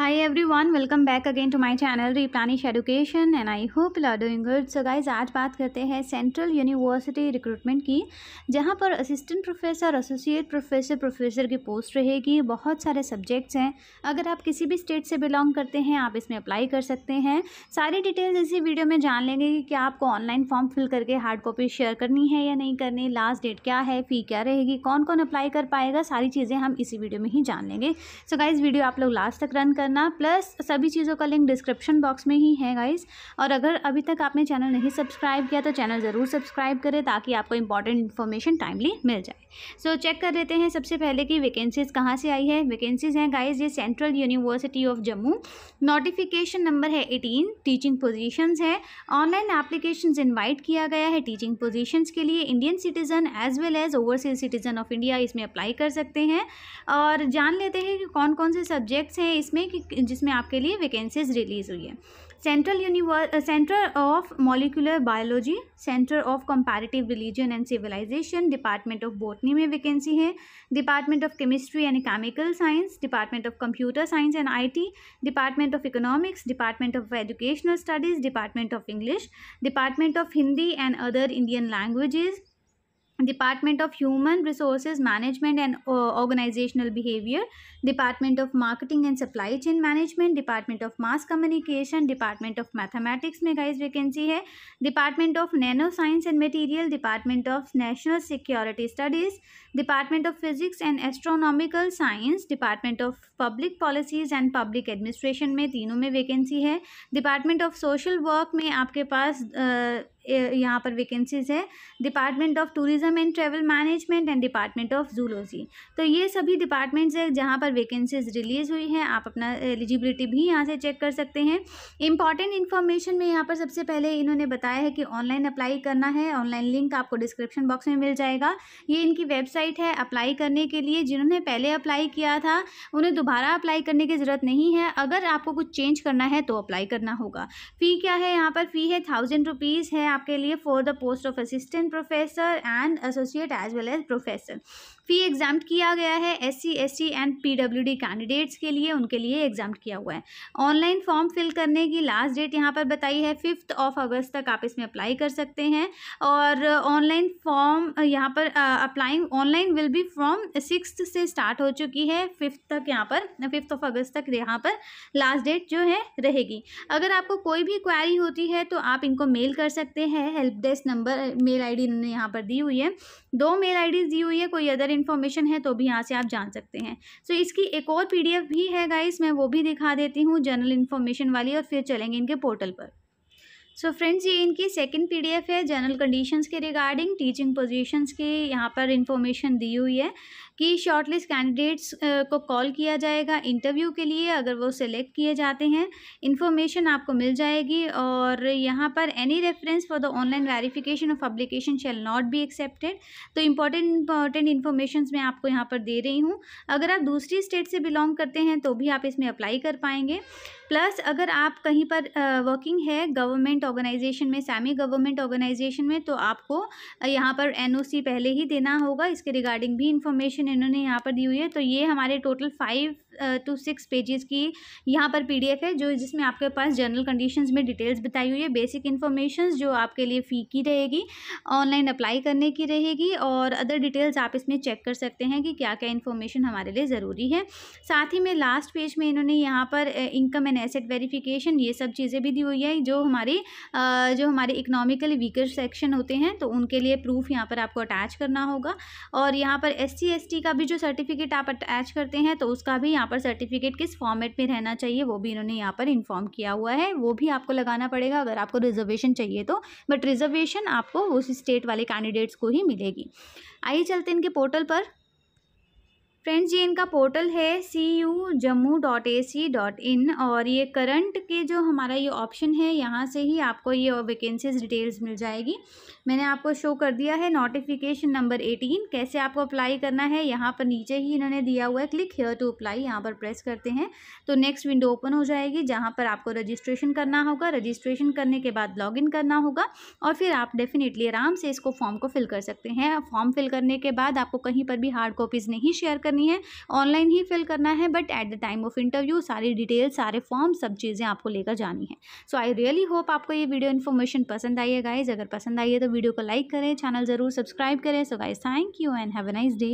every one welcome back again to my channel Replanish Education and I hope you are doing good so guys आज बात करते हैं central university recruitment की जहाँ पर assistant professor associate professor professor की post रहेगी बहुत सारे सब्जेक्ट्स हैं अगर आप किसी भी स्टेट से बिलोंग करते हैं आप इसमें अप्लाई कर सकते हैं सारी डिटेल्स इसी वीडियो में जान लेंगे कि क्या आपको ऑनलाइन फॉर्म फिल करके हार्ड कॉपी शेयर करनी है या नहीं करनी लास्ट डेट क्या है फ़ी क्या रहेगी कौन कौन अप्लाई कर पाएगा सारी चीज़ें हम इसी वीडियो में ही जान लेंगे सो गाइज़ वीडियो आप लोग लास्ट तक रन कर करना प्लस सभी चीज़ों का लिंक डिस्क्रिप्शन बॉक्स में ही है गाइज़ और अगर अभी तक आपने चैनल नहीं सब्सक्राइब किया तो चैनल ज़रूर सब्सक्राइब करें ताकि आपको इंपॉर्टेंट इन्फॉर्मेशन टाइमली मिल जाए सो so, चेक कर लेते हैं सबसे पहले कि वैकेंसीज़ कहाँ से आई है वैकेंसीज़ हैं गाइज ये central university of Jammu notification number है एटीन टीचिंग पोजिशन है ऑनलाइन एप्लीकेशन इन्वाइट किया गया है टीचिंग पोजिशन के लिए Indian citizen as well as overseas citizen of India इसमें अप्लाई कर सकते हैं और जान लेते हैं कि कौन कौन से सब्जेक्ट्स हैं इसमें कि जिसमें आपके लिए वैकेंसीज रिलीज़ हुई है central university centre of molecular biology centre of comparative religion and civilisation department of botany में वैकेंसी है department of chemistry and chemical science department of computer science and IT department of economics department of educational studies department of English department of Hindi and other Indian languages Department of Human Resources Management and uh, Organizational Behavior, Department of Marketing and Supply Chain Management, Department of Mass Communication, Department of Mathematics में guys vacancy है Department of Nano Science and Material, Department of National Security Studies, Department of Physics and Astronomical Science, Department of Public Policies and Public Administration में तीनों में vacancy है Department of Social Work में आपके पास uh, यहाँ पर vacancies है department of tourism and travel management and department of zoology तो ये सभी डिपार्टमेंट्स है जहाँ पर वैकेंसीज रिलीज़ हुई हैं आप अपना एलिजिबिलिटी भी यहाँ से चेक कर सकते हैं इंपॉर्टेंट इन्फॉर्मेशन में यहाँ पर सबसे पहले इन्होंने बताया है कि ऑनलाइन अप्लाई करना है ऑनलाइन लिंक आपको डिस्क्रिप्शन बॉक्स में मिल जाएगा ये इनकी वेबसाइट है अप्लाई करने के लिए जिन्होंने पहले अप्लाई किया था उन्हें दोबारा अप्लाई करने की ज़रूरत नहीं है अगर आपको कुछ चेंज करना है तो अप्लाई करना होगा फ़ी क्या है यहाँ पर फ़ी है थाउजेंड रुपीज़ है आपके लिए for the post of assistant professor and associate as well as professor fee exam किया गया है S C S T and D candidates के लिए उनके लिए एग्जाम किया हुआ है ऑनलाइन फॉर्म फिल करने की लास्ट डेट यहाँ पर बताई है फिफ्थ ऑफ अगस्त तक आप इसमें अप्लाई कर सकते हैं और ऑनलाइन फॉर्म यहाँ पर applying online will be from six से स्टार्ट हो चुकी है फिफ्थ तक यहाँ पर फिफ्थ ऑफ अगस्त तक यहाँ पर लास्ट डेट जो है रहेगी अगर आपको कोई भी क्वायरी होती है तो आप इनको मेल कर सकते हैं help desk number mail ID इन्होंने यहाँ पर दी हुई है दो मेल आईडीज़ दी हुई है कोई अदर इन्फॉर्मेशन है तो भी यहाँ से आप जान सकते हैं सो so, इसकी एक और पीडीएफ भी है गाइस मैं वो भी दिखा देती हूँ जनरल इन्फॉर्मेशन वाली और फिर चलेंगे इनके पोर्टल पर सो so फ्रेंड्स ये इनकी सेकंड पीडीएफ है जनरल कंडीशंस के रिगार्डिंग टीचिंग पोजीशंस के यहाँ पर इंफॉर्मेशन दी हुई है कि शॉर्टलिस्ट कैंडिडेट्स को कॉल किया जाएगा इंटरव्यू के लिए अगर वो सिलेक्ट किए जाते हैं इन्फॉर्मेशन आपको मिल जाएगी और यहाँ पर any reference for the online verification of publication shall not be accepted तो इंपॉर्टेंट इंपॉर्टेंट इन्फॉर्मेशन मैं आपको यहाँ पर दे रही हूँ अगर आप दूसरी स्टेट से बिलोंग करते हैं तो भी आप इसमें अप्लाई कर पाएंगे प्लस अगर आप कहीं पर वर्किंग है गवर्नमेंट ऑर्गेनाइजेशन में सेमी गवर्नमेंट ऑर्गेनाइजेशन में तो आपको यहाँ पर एनओसी पहले ही देना होगा इसके रिगार्डिंग भी इंफॉर्मेशन इन्होंने यहाँ पर दी हुई है तो ये हमारे total five two six pages की यहाँ पर पीडीएफ है जो जिसमें आपके पास जनरल कंडीशंस में डिटेल्स बताई हुई है बेसिक इन्फॉर्मेशन जो आपके लिए फ़ी की रहेगी ऑनलाइन अप्लाई करने की रहेगी और अदर डिटेल्स आप इसमें चेक कर सकते हैं कि क्या क्या इन्फॉर्मेशन हमारे लिए ज़रूरी है साथ ही में लास्ट पेज में इन्होंने यहाँ पर इनकम एंड एसेट वेरीफिकेशन ये सब चीज़ें भी दी हुई है जो हमारी जो हमारे इकोनॉमिकली वीकर सेक्शन होते हैं तो उनके लिए प्रूफ यहाँ पर आपको अटैच करना होगा और यहाँ पर एस सी टी का भी जो सर्टिफिकेट आप अटैच करते हैं तो उसका भी यहाँ पर सर्टिफिकेट किस फॉर्मेट में रहना चाहिए वो भी इन्होंने यहाँ पर इन्फॉर्म किया हुआ है वो भी आपको लगाना पड़ेगा अगर आपको रिजर्वेशन चाहिए तो बट रिजर्वेशन आपको उस स्टेट वाले कैंडिडेट्स को ही मिलेगी आइए चलते इनके पोर्टल पर फ्रेंड्स ये इनका पोर्टल है C U Jammu dot A C dot in और ये करंट के जो हमारा ये ऑप्शन है यहाँ से ही आपको ये वैकेंसीज डिटेल्स मिल जाएगी मैंने आपको शो कर दिया है नोटिफिकेशन नंबर एटीन कैसे आपको अप्लाई करना है यहाँ पर नीचे ही इन्होंने दिया हुआ है क्लिक हेयर टू अप्लाई यहाँ पर प्रेस करते हैं तो नेक्स्ट विंडो ओपन हो जाएगी जहाँ पर आपको रजिस्ट्रेशन करना होगा रजिस्ट्रेशन करने के बाद लॉग इन करना होगा और फिर आप डेफिनेटली आराम से इसको फॉर्म को फिल कर सकते हैं फॉर्म फिल करने के बाद आपको कहीं पर भी हार्ड कॉपीज़ नहीं शेयर कर करनी है ऑनलाइन ही फिल करना है but at the time of interview सारी डिटेल सारे फॉर्म सब चीज़ें आपको लेकर जानी है सो आई रियली होप आपको ये वीडियो इन्फॉर्मेशन पसंद आई है गाइज अगर पसंद आई है तो वीडियो को लाइक करें चैनल ज़रूर सब्सक्राइब करें so guys thank you and have a nice day